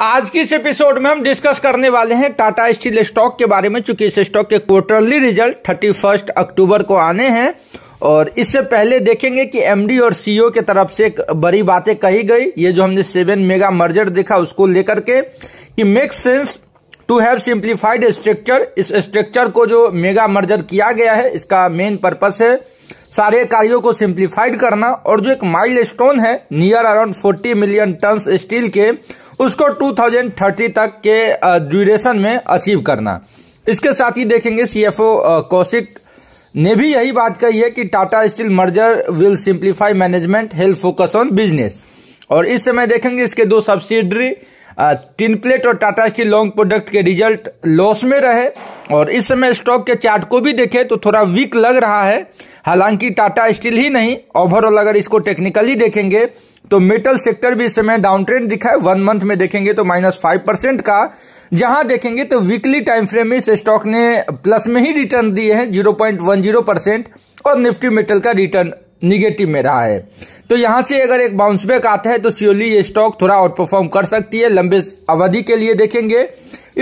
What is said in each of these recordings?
आज की इस एपिसोड में हम डिस्कस करने वाले हैं टाटा स्टील स्टॉक के बारे में चूंकि इस स्टॉक के क्वार्टरली रिजल्ट थर्टी अक्टूबर को आने हैं और इससे पहले देखेंगे कि एमडी और सीईओ के तरफ से एक बड़ी बातें कही गई ये जो हमने सेवन मेगा मर्जर देखा उसको लेकर के कि make sense to have simplified structure इस स्ट्रक्चर को जो मेगा मर्जर किया गया है इसका मेन पर्पस है सारे कार्यों को सिंप्लीफाइड करना और जो एक माइलस्टोन है near around 40 million ton steel के उसको 2030 तक के ड्यूरेशन में अचीव करना इसके साथ ही देखेंगे सीएफओ कौशिक ने भी यही बात कही है कि Tata steel merger will simplify management health focus on business और इस समय देखेंगे इसके दो सब्सिडरी टिनप्लेट और टाटा स्टील लॉन्ग प्रोडक्ट के रिजल्ट लॉस में रहे और इस समय स्टॉक के चार्ट को भी देखें तो थोड़ा वीक लग रहा है हालांकि टाटा स्टील ही नहीं ओवरऑल अगर इसको टेक्निकली देखेंगे तो मेटल सेक्टर भी इस समय डाउन ट्रेंड दिखा है वन मंथ में देखेंगे तो माइनस फाइव परसेंट का जहां देखेंगे तो वीकली टाइम फ्रेम में इस स्टॉक ने प्लस में ही रिटर्न दिए हैं zero point one zero percent और निफ्टी मेटल का रिटर्न निगेटिव में रहा है तो यहां से अगर एक बाउंस बैक आता है तो सियोली ये स्टॉक थोड़ा आउट परफॉर्म कर सकती है लंबे अवधि के लिए देखेंगे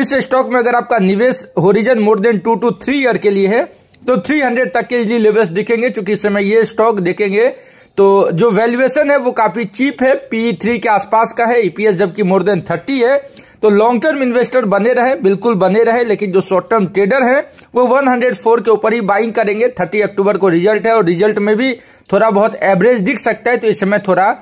इस स्टॉक में अगर आपका निवेश horizon more than two two three year के लिए है तो 300 तक के लिए लेवल्स दिखेंगे क्योंकि इस समय ये स्टॉक देखेंगे तो जो वैल्यूएशन है वो काफी चीप है पी थ्री e के आसपास का है ईपीएस e जबकि मोर देन थर्टी है तो लॉन्ग टर्म इन्वेस्टर बने रहे बिल्कुल बने रहे लेकिन जो शॉर्ट टर्म ट्रेडर है वो 104 के ऊपर ही बाइंग करेंगे 30 अक्टूबर को रिजल्ट है और रिजल्ट में भी थोड़ा बहुत एवरेज दिख सकता है तो इस समय थोड़ा